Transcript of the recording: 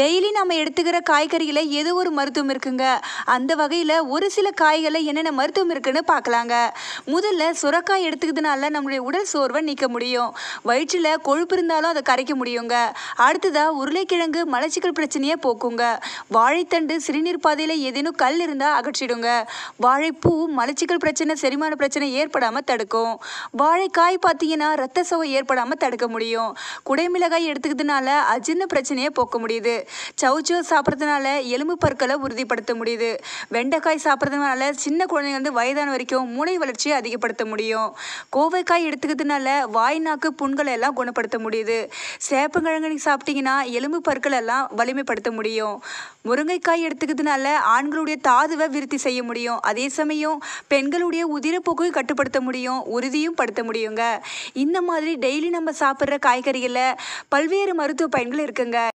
daily நம்ம எடுத்துக்கிற காய்கறியில் ஏதோ ஒரு மருத்துவம் இருக்குங்க அந்த வகையில் ஒரு சில காய்களில் என்னென்ன மருத்துவம் இருக்குன்னு பார்க்கலாங்க முதல்ல சுரக்காய் எடுத்துக்கிறதுனால நம்மளுடைய உடல் சோர்வை நீக்க முடியும் வயிற்றில் கொழுப்பு இருந்தாலும் அதை கரைக்க முடியுங்க அடுத்ததாக உருளைக்கிழங்கு மலச்சிக்கல் பிரச்சனையை போக்குங்க வாழைத்தண்டு சிறுநீர் பாதையில் ஏதேனும் கல் இருந்தால் அகற்றிடுங்க வாழைப்பூ மலச்சிக்கல் பிரச்சனை செரிமான பிரச்சனை ஏற்படாமல் தடுக்கும் வாழைக்காய் பார்த்தீங்கன்னா ரத்த சவை ஏற்படாமல் தடுக்க முடியும் குடைமிளகாய் எடுத்துக்கிறதுனால அஜீர்ண பிரச்சனையை போக்க முடியுது சவுச்சோ சாப்பிட்றதுனால எலும்பு பற்களை உறுதிப்படுத்த முடியுது வெண்டைக்காய் சாப்பிட்றதுனால சின்ன குழந்தைங்க வந்து வயதான வரைக்கும் மூளை வளர்ச்சியை அதிகப்படுத்த முடியும் கோவைக்காய் எடுத்துக்கிறதுனால வாய் நாக்கு புண்களை எல்லாம் குணப்படுத்த முடியுது சேப்பங்கிழங்கு சாப்பிட்டீங்கன்னா எலும்பு பற்களை எல்லாம் வலிமைப்படுத்த முடியும் முருங்கைக்காய் எடுத்துக்கிறதுனால ஆண்களுடைய தாதுவை விருத்தி செய்ய முடியும் அதே சமயம் பெண்களுடைய உதிரப்போக்கு கட்டுப்படுத்த முடியும் உறுதியும் படுத்த முடியுங்க இந்த மாதிரி டெய்லி நம்ம சாப்பிட்ற காய்கறிகளில் பல்வேறு மருத்துவ பயன்கள் இருக்குங்க